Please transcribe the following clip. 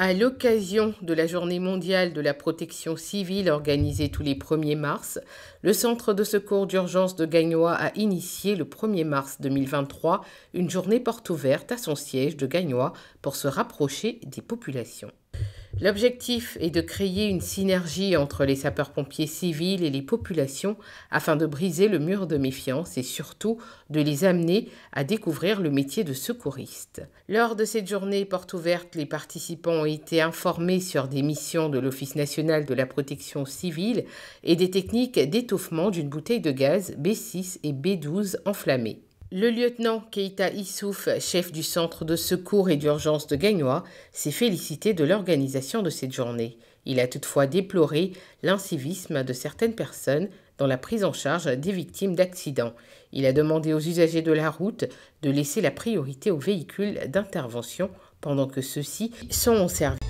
À l'occasion de la Journée mondiale de la protection civile organisée tous les 1er mars, le Centre de secours d'urgence de Gagnois a initié le 1er mars 2023 une journée porte ouverte à son siège de Gagnois pour se rapprocher des populations. L'objectif est de créer une synergie entre les sapeurs-pompiers civils et les populations afin de briser le mur de méfiance et surtout de les amener à découvrir le métier de secouriste. Lors de cette journée porte ouverte, les participants ont été informés sur des missions de l'Office national de la protection civile et des techniques d'étouffement d'une bouteille de gaz B6 et B12 enflammée. Le lieutenant Keita Issouf, chef du centre de secours et d'urgence de Gagnois, s'est félicité de l'organisation de cette journée. Il a toutefois déploré l'incivisme de certaines personnes dans la prise en charge des victimes d'accidents. Il a demandé aux usagers de la route de laisser la priorité aux véhicules d'intervention pendant que ceux-ci sont en service.